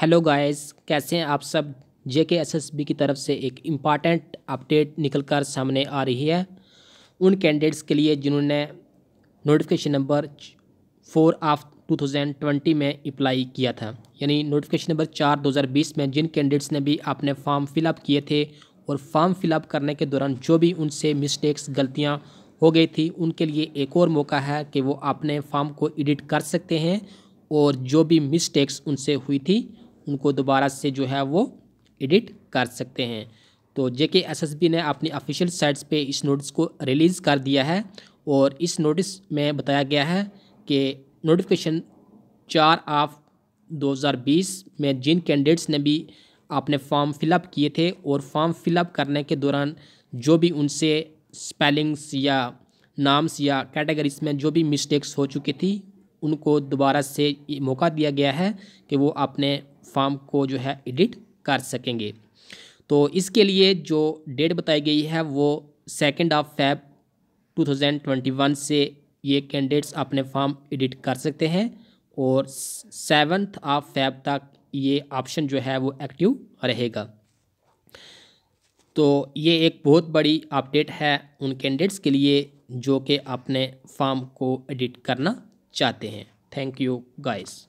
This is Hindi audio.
हेलो गाइस कैसे हैं आप सब जे के एस एस बी की तरफ से एक इम्पॉर्टेंट अपडेट निकल कर सामने आ रही है उन कैंडिडेट्स के लिए जिन्होंने नोटिफिकेशन नंबर फोर ऑफ 2020 में अप्लाई किया था यानी नोटिफिकेशन नंबर चार 2020 में जिन कैंडिडेट्स ने भी अपने फॉर्म फिलअप किए थे और फॉर्म फिलअप करने के दौरान जो भी उनसे मिस्टेक्स गलतियाँ हो गई थी उनके लिए एक और मौका है कि वो अपने फॉर्म को एडिट कर सकते हैं और जो भी मिस्टेक्स उनसे हुई थी उनको दोबारा से जो है वो एडिट कर सकते हैं तो जेके एसएसबी ने अपनी ऑफिशियल साइट्स पे इस नोटिस को रिलीज़ कर दिया है और इस नोटिस में बताया गया है कि नोटिफिकेशन चार ऑफ 2020 में जिन कैंडिडेट्स ने भी अपने फॉर्म फिलअप किए थे और फॉर्म फिलअप करने के दौरान जो भी उनसे स्पेलिंग्स या नाम्स या कैटेगरीज में जो भी मिस्टेक्स हो चुकी थी उनको दोबारा से मौका दिया गया है कि वो अपने फॉर्म को जो है एडिट कर सकेंगे तो इसके लिए जो डेट बताई गई है वो सेकेंड ऑफ फैब 2021 से ये कैंडिडेट्स अपने फॉर्म एडिट कर सकते हैं और सेवन्थ ऑफ फैब तक ये ऑप्शन जो है वो एक्टिव रहेगा तो ये एक बहुत बड़ी अपडेट है उन कैंडिडेट्स के लिए जो कि अपने फॉर्म को एडिट करना चाहते हैं थैंक यू गाइस